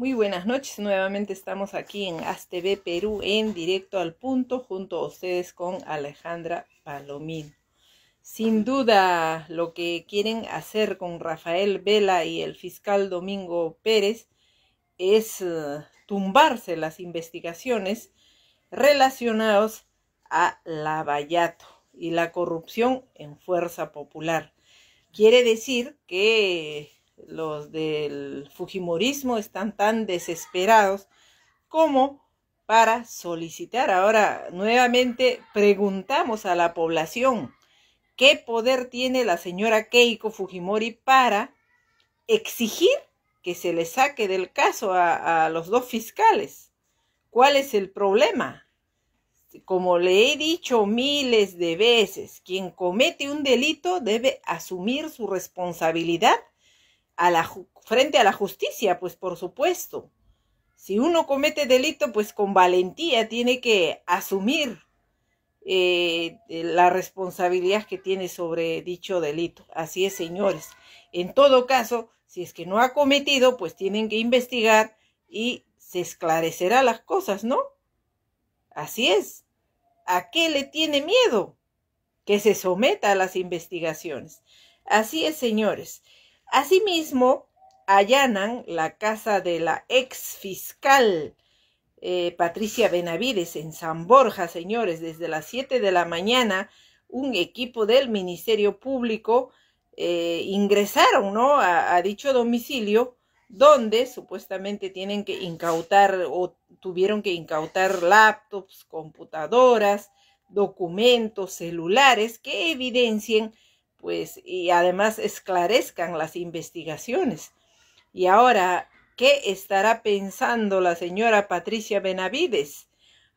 Muy buenas noches, nuevamente estamos aquí en ASTV Perú en directo al punto junto a ustedes con Alejandra Palomín. Sin duda, lo que quieren hacer con Rafael Vela y el fiscal Domingo Pérez es eh, tumbarse las investigaciones relacionadas a Lavallato y la corrupción en Fuerza Popular. Quiere decir que los del Fujimorismo están tan desesperados como para solicitar. Ahora, nuevamente preguntamos a la población, ¿qué poder tiene la señora Keiko Fujimori para exigir que se le saque del caso a, los dos fiscales? ¿Cuál es el problema? como le he dicho miles de veces, quien comete un delito debe asumir su responsabilidad a la, frente a la justicia, pues por supuesto. Si uno comete delito, pues con valentía tiene que asumir eh, la responsabilidad que tiene sobre dicho delito. Así es, señores. En todo caso, si es que no ha cometido, pues tienen que investigar y se esclarecerá las cosas, ¿no? Así es. ¿A qué le tiene miedo? Que se someta a las investigaciones. Así es, señores. Asimismo, allanan la casa de la ex fiscal eh, Patricia Benavides en San Borja, señores, desde las 7 de la mañana, un equipo del Ministerio Público eh, ingresaron ¿no? A, a, dicho domicilio donde supuestamente tienen que incautar o tuvieron que incautar laptops, computadoras, documentos, celulares que evidencien pues, y además esclarezcan las investigaciones. Y ahora, ¿qué estará pensando la señora Patricia Benavides?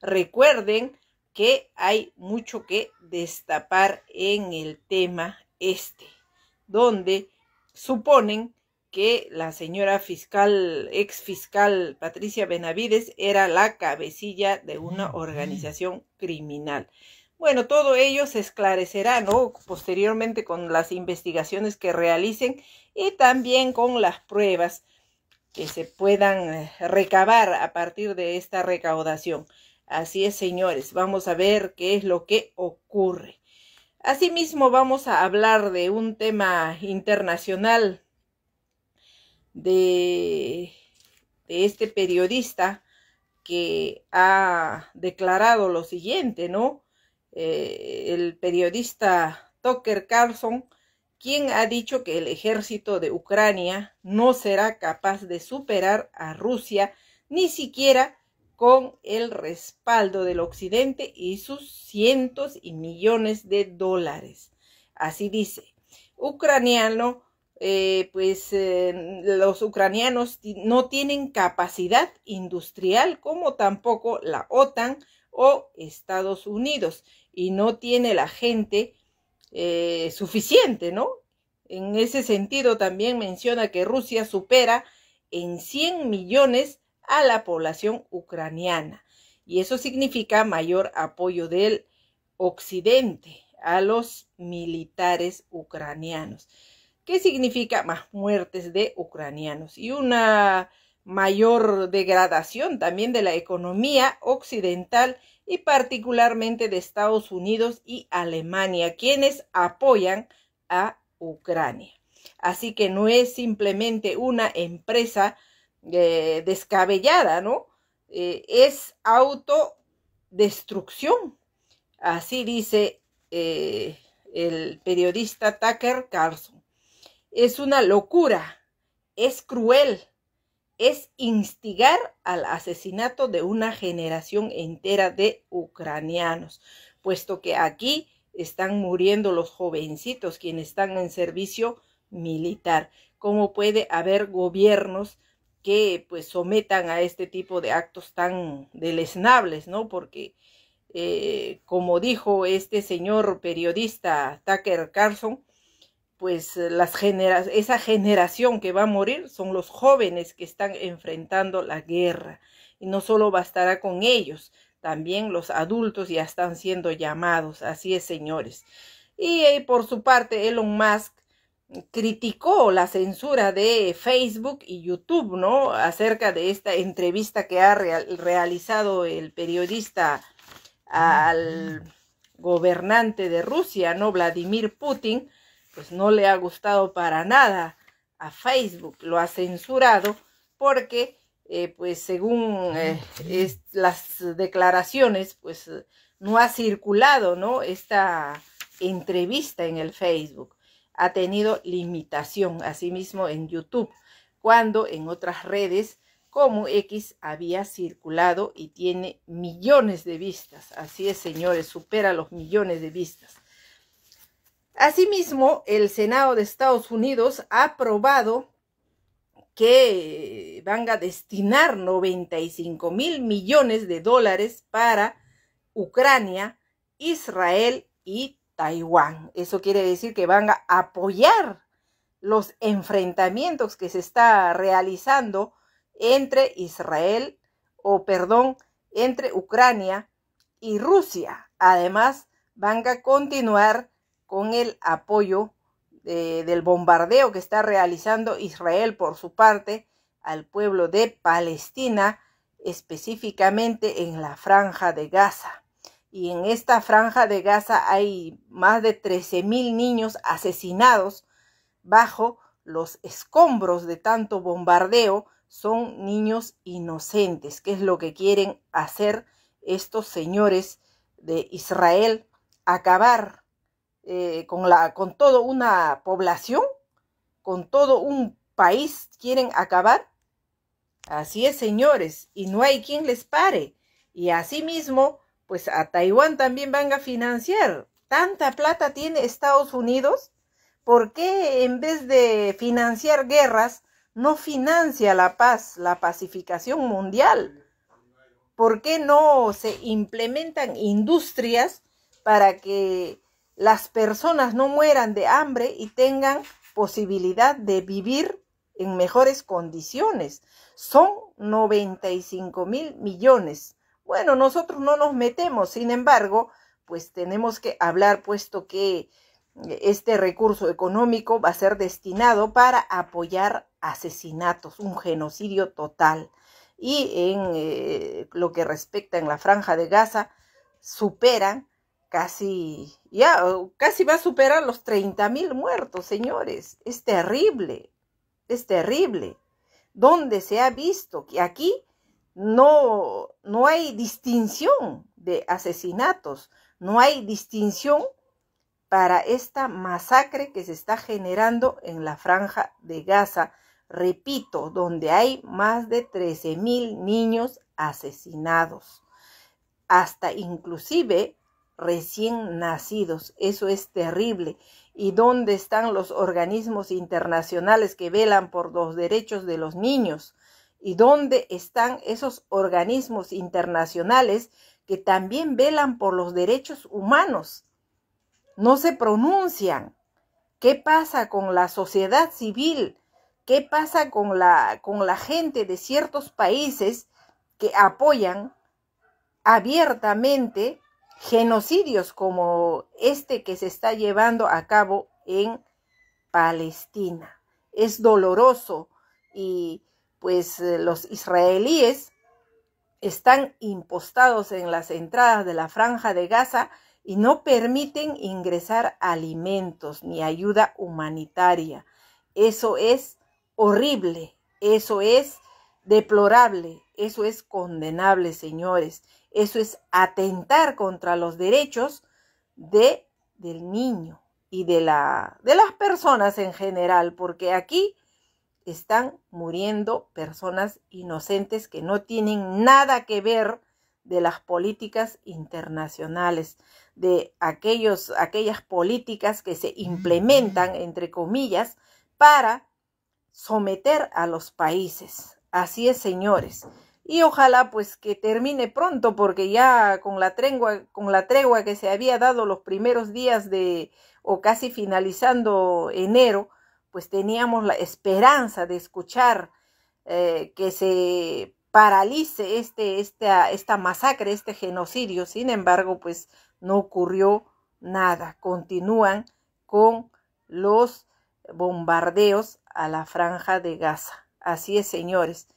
Recuerden que hay mucho que destapar en el tema este, donde suponen que la señora fiscal, ex fiscal Patricia Benavides, era la cabecilla de una organización criminal. Bueno, todo ello se esclarecerá, ¿no? Posteriormente con las investigaciones que realicen y también con las pruebas que se puedan eh, recabar a partir de esta recaudación. Así es, señores, vamos a ver qué es lo que ocurre. Asimismo, vamos a hablar de un tema internacional de, de este periodista que ha declarado lo siguiente, ¿no? Eh, el periodista Tucker Carlson, quien ha dicho que el ejército de Ucrania no será capaz de superar a Rusia ni siquiera con el respaldo del Occidente y sus cientos y millones de dólares. Así dice, ucraniano, eh, pues eh, los ucranianos no tienen capacidad industrial como tampoco la OTAN o Estados Unidos y no tiene la gente eh, suficiente, ¿no? En ese sentido también menciona que Rusia supera en 100 millones a la población ucraniana y eso significa mayor apoyo del occidente a los militares ucranianos. ¿Qué significa más muertes de ucranianos? Y una mayor degradación también de la economía occidental y particularmente de Estados Unidos y Alemania, quienes apoyan a Ucrania. Así que no es simplemente una empresa eh, descabellada, ¿no? Eh, es autodestrucción. Así dice eh, el periodista Tucker Carlson. Es una locura, es cruel, es instigar al asesinato de una generación entera de ucranianos, puesto que aquí están muriendo los jovencitos quienes están en servicio militar. ¿Cómo puede haber gobiernos que pues sometan a este tipo de actos tan deleznables, ¿no? Porque eh, como dijo este señor periodista Tucker Carlson, pues eh, las esa generación que va a morir son los jóvenes que están enfrentando la guerra. Y no solo bastará con ellos, también los adultos ya están siendo llamados. Así es, señores. Y, eh, por su parte, Elon Musk criticó la censura de Facebook y YouTube, ¿no? Acerca de esta entrevista que ha realizado el periodista al gobernante de Rusia, ¿no? Vladimir Putin pues no le ha gustado para nada a Facebook, lo ha censurado porque eh, pues según eh, las declaraciones pues no ha circulado no esta entrevista en el Facebook ha tenido limitación asimismo en YouTube cuando en otras redes como X había circulado y tiene millones de vistas así es señores supera los millones de vistas Asimismo, el Senado de Estados Unidos ha aprobado que van a destinar 95 mil millones de dólares para Ucrania, Israel y Taiwán. Eso quiere decir que van a apoyar los enfrentamientos que se está realizando entre Israel o perdón, entre Ucrania y Rusia. Además, van a continuar con el apoyo eh, del bombardeo que está realizando Israel por su parte al pueblo de Palestina, específicamente en la franja de Gaza. Y en esta franja de Gaza hay más de 13.000 niños asesinados bajo los escombros de tanto bombardeo. Son niños inocentes, que es lo que quieren hacer estos señores de Israel, acabar eh, con, la, con toda una población, con todo un país quieren acabar. Así es, señores, y no hay quien les pare. Y asimismo, pues a Taiwán también van a financiar. Tanta plata tiene Estados Unidos. ¿Por qué en vez de financiar guerras, no financia la paz, la pacificación mundial? ¿Por qué no se implementan industrias para que las personas no mueran de hambre y tengan posibilidad de vivir en mejores condiciones. Son 95 mil millones. Bueno, nosotros no nos metemos, sin embargo, pues tenemos que hablar puesto que eh, este recurso económico va a ser destinado para apoyar asesinatos, un genocidio total. Y en eh, lo que respecta en la franja de Gaza, superan casi, ya, casi va a superar los 30 mil muertos, señores. Es terrible, es terrible. Donde se ha visto que aquí no, no hay distinción de asesinatos, no hay distinción para esta masacre que se está generando en la franja de Gaza, repito, donde hay más de 13 mil niños asesinados. Hasta inclusive recién nacidos. Eso es terrible. ¿Y dónde están los organismos internacionales que velan por los derechos de los niños? ¿Y dónde están esos organismos internacionales que también velan por los derechos humanos? No se pronuncian. ¿Qué pasa con la sociedad civil? ¿Qué pasa con la, con la gente de ciertos países que apoyan abiertamente genocidios como este que se está llevando a cabo en Palestina. Es doloroso y pues eh, los israelíes están impostados en las entradas de la franja de Gaza y no permiten ingresar alimentos ni ayuda humanitaria. Eso es horrible, eso es deplorable, eso es condenable, señores. Eso es atentar contra los derechos de, del niño y de, la, de las personas en general, porque aquí están muriendo personas inocentes que no tienen nada que ver de las políticas internacionales, de aquellos, aquellas políticas que se implementan, entre comillas, para someter a los países. Así es, señores y ojalá pues que termine pronto porque ya con la tregua, con la tregua que se había dado los primeros días de o casi finalizando enero, pues teníamos la esperanza de escuchar eh, que se paralice este, esta, esta masacre, este genocidio. Sin embargo, pues no ocurrió nada. Continúan con los bombardeos a la franja de Gaza. Así es, señores.